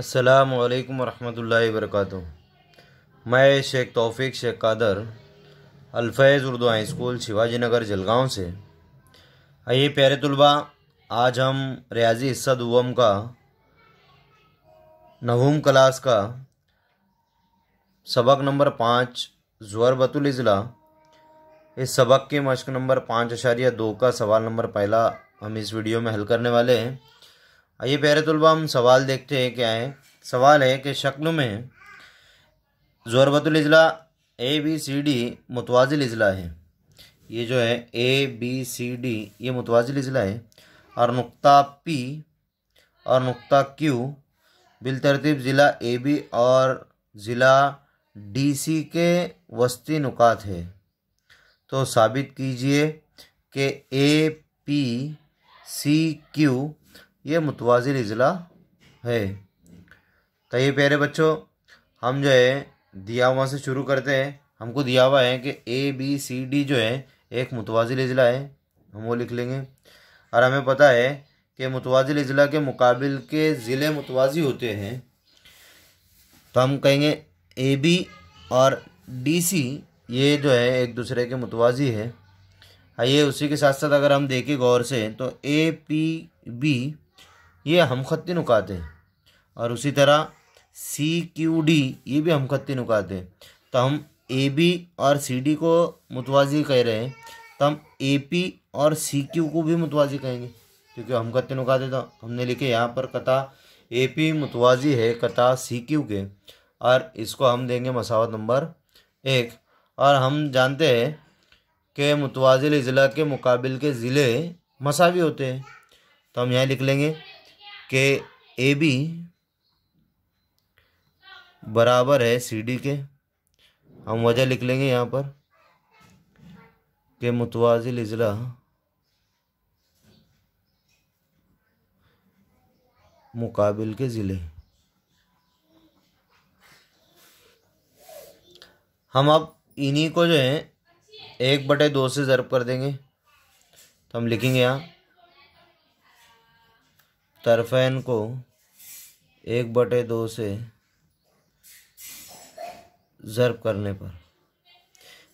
अस्सलाम वालेकुम रहमतुल्लाहि वरकत मैं शेख तौफीक शेख कादर अल्फैज़ उर्दू हाई स्कूल शिवाजी नगर जलगाँव से आइए प्यारे तलबा आज हम रियाजी हिस्सा दुवम का नवम क्लास का सबक नंबर पाँच जरबतुल अजला इस सबक के मश्क नंबर पाँच अशारिया दो का सवाल नंबर पहला हम इस वीडियो में हल करने वाले हैं आइए प्यारे तलबा हम सवाल देखते हैं क्या है सवाल है कि शक्ल में ज़ोरबतुलजला अजला ए बी सी डी मुतवाजिल अजला है ये जो है ए बी सी डी ये मुतवाजिल अजला है और नुक्ता पी और नुक्ता क्यू बिल तरतीब ज़िला ए बी और ज़िला डी सी के वस्ती नुकात है तो साबित कीजिए कि ए पी सी क्यू ये मुतवाज़िर अज़ला है तो ये प्यारे बच्चों हम जो है दिया हुआ से शुरू करते हैं हमको दिया हुआ है कि ए बी सी डी जो है एक मुतवाज़िर अज़ला है हम वो लिख लेंगे और हमें पता है कि मुतवाज़िल अज़ला के मुकाबल के ज़िले मुतवाज़ी होते हैं तो हम कहेंगे ए बी और डी सी ये जो है एक दूसरे के मुतवाज़ी है ये उसी के साथ साथ अगर हम देखें गौर से तो ए पी बी ये हम खत्ती नुकात हैं और उसी तरह सी क्यू डी ये भी हम खत्ती नुकात हैं तो हम ए बी और सी डी को मुतवाजी कह रहे हैं तो हम ए पी और सी क्यू को भी मुतवाजी कहेंगे क्योंकि हम खत्ती नुकात हैं तो हमने लिखे यहाँ पर कथा ए पी मुतवाजी है कथा सी क्यू के और इसको हम देंगे मसावत नंबर एक और हम जानते हैं कि मुतवाजिल ज़िला के मुकाबिल के ज़िले मसावी होते हैं तो हम यहाँ लिख लेंगे के ए बी बराबर है सी डी के हम वजह लिख लेंगे यहाँ पर के मुतवाजिल अजला मुकाबिल के ज़िले हम अब इन्हीं को जो है एक बटे दो से ज़रब कर देंगे तो हम लिखेंगे यहाँ तरफेन को एक बटे दो से ज़रब करने पर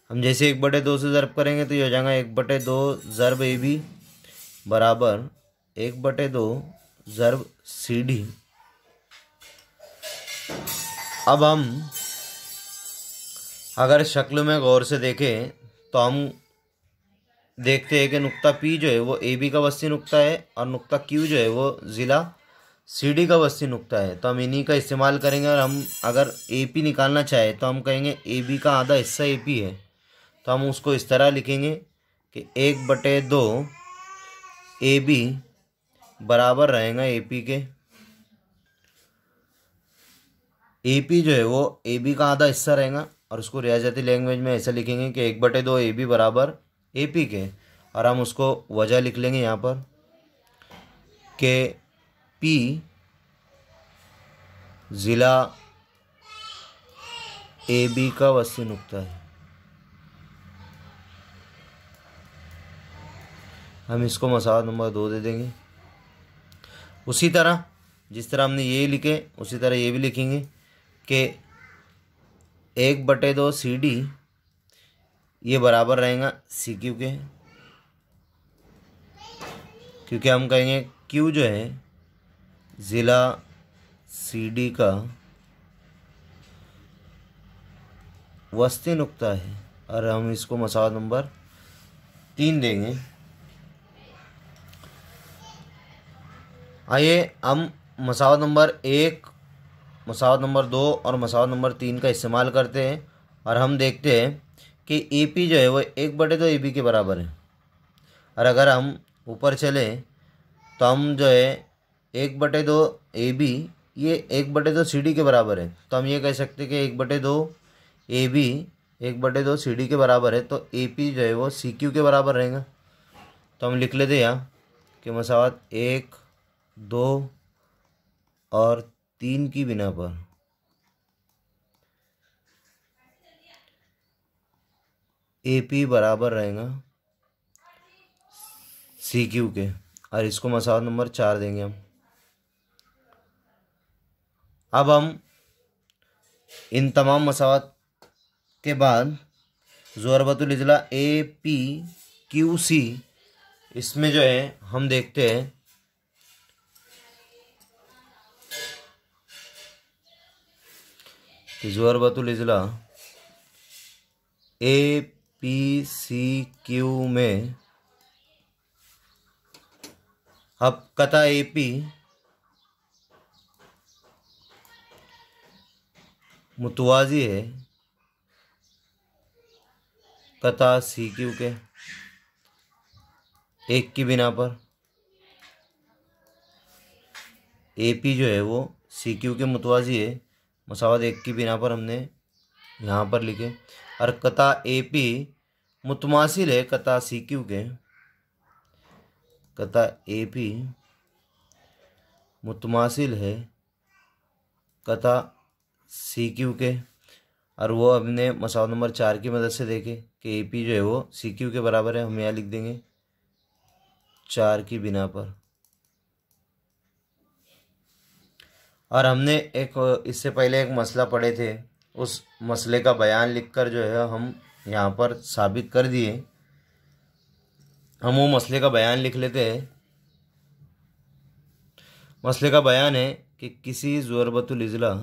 हम जैसे एक बटे दो से ज़रब करेंगे तो ये हो जाएगा एक बटे दो ज़रब ए बी बराबर एक बटे दो ज़रब सी डी अब हम अगर शक्ल में गौर से देखें तो हम देखते हैं कि नुक्ता पी जो है वो ए बी का वस्ती नुक्ता है और नुक्ता क्यू जो है वो ज़िला सी डी का वस्ती नुक्ता है तो हम इन्हीं का इस्तेमाल करेंगे और हम अगर ए पी निकालना चाहें तो हम कहेंगे ए बी का आधा हिस्सा ए पी है तो हम उसको इस तरह लिखेंगे कि एक बटे दो ए बी बराबर रहेगा ए पी के ए पी जो है वो ए बी का आधा हिस्सा रहेगा और उसको रियाजती लैंग्वेज में ऐसा लिखेंगे कि एक बटे दो ए बी बराबर ए पी के और हम उसको वजह लिख लेंगे यहाँ पर के पी ज़िला ए बी का वसी नुकता है हम इसको मसाला नंबर दो दे देंगे उसी तरह जिस तरह हमने ये लिखे उसी तरह ये भी लिखेंगे कि एक बटे दो सी डी ये बराबर रहेगा सी क्यू के क्योंकि हम कहेंगे क्यू जो है ज़िला सी डी का वस्ती नुकता है और हम इसको मसाद नंबर तीन देंगे आइए हम मसाद नंबर एक मसावत नंबर दो और मसावत नंबर तीन का इस्तेमाल करते हैं और हम देखते हैं कि ए e पी जो है वो एक बटे दो ए e बी के बराबर है और अगर हम ऊपर चले तो हम जो है एक बटे दो ए e बी ये एक बटे दो सी डी के बराबर है तो हम ये कह सकते हैं कि एक बटे दो ए बी एक बटे दो सी डी के बराबर है तो ए पी जो है वो सी क्यू के बराबर रहेगा तो हम लिख लेते यहाँ कि मसावत एक दो और तीन की बिना पर ए पी बराबर रहेगा सी क्यू के और इसको मसाव नंबर चार देंगे हम अब हम इन तमाम मसावत के बाद जोरबतुल अजला ए पी क्यू सी इसमें जो है हम देखते हैं कि जोरबतुल ए पी सी क्यू में अब कथा ए पी मुतवाजी है कथा सी क्यू के एक की बिना पर ए पी जो है वो सी क्यू के मुतवाजी है मसावत एक की बिना पर हमने यहाँ पर लिखे और कता ए पी मुतमासिल है कता सी क्यू के कता ए पी मुतमासिल है कता सी क्यू के और वो हमने मसाव नंबर चार की मदद से देखे कि ए पी जो है वो सी क्यू के बराबर है हम यहाँ लिख देंगे चार की बिना पर और हमने एक इससे पहले एक मसला पढ़े थे उस मसले का बयान लिखकर जो है हम यहाँ पर साबित कर दिए हम वो मसले का बयान लिख लेते हैं मसले का बयान है कि किसी ज़ोरबतुल इजला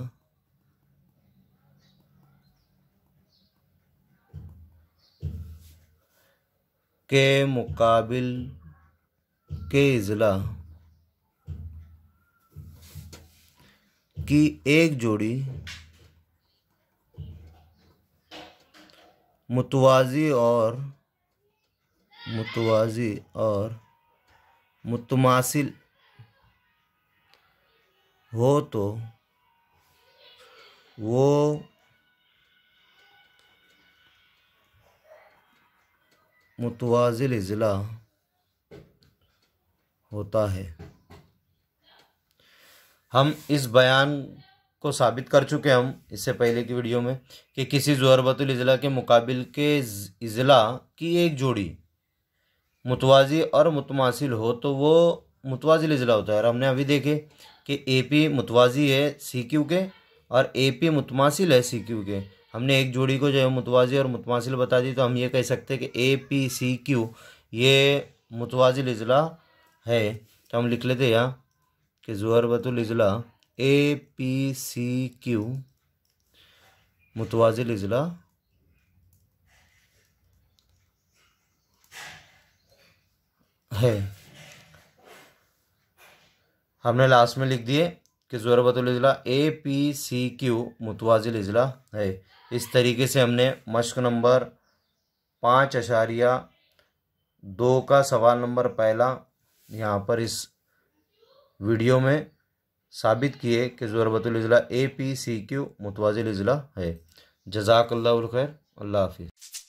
के मुकाबिल के इजला की एक जोड़ी मुतवाज़ी और मुतवाज़ी और मुतमासिल हो तो वो मुतवाजिल ज़िला होता है हम इस बयान को साबित कर चुके हम इससे पहले की वीडियो में कि किसी जोहरबतुल अज़ला के मुकाबिल के अज़ला की एक जोड़ी मुतवाजी और मुतमासिल हो तो वो मुतवाजिल अज़ला होता है और हमने अभी देखे कि ए पी मुतवाजी है सी क्यू के और ए पी मुतमासिल है सी क्यू के हमने एक जोड़ी को जो है मुतवाजी और मुतमासिल बता दी तो हम ये कह सकते हैं कि ए पी सी क्यू ये मुतवाजिल अज़ला है तो हम लिख लेते यहाँ कि जोहरबतुल अज़ला ए पी सी क्यू मुतवाजिल अजला है हमने लास्ट में लिख दिए कि ज़रूरबतुल अजला ए पी सी क्यू मुतवाजिल अजला है इस तरीके से हमने मश्क नंबर पाँच अशारिया दो का सवाल नंबर पहला यहाँ पर इस वीडियो में साबित किए कि ज़रबतुलज़ला ए पी सी क्यू अजला है जजाकल्ला खैर अल्लाह हाफिज़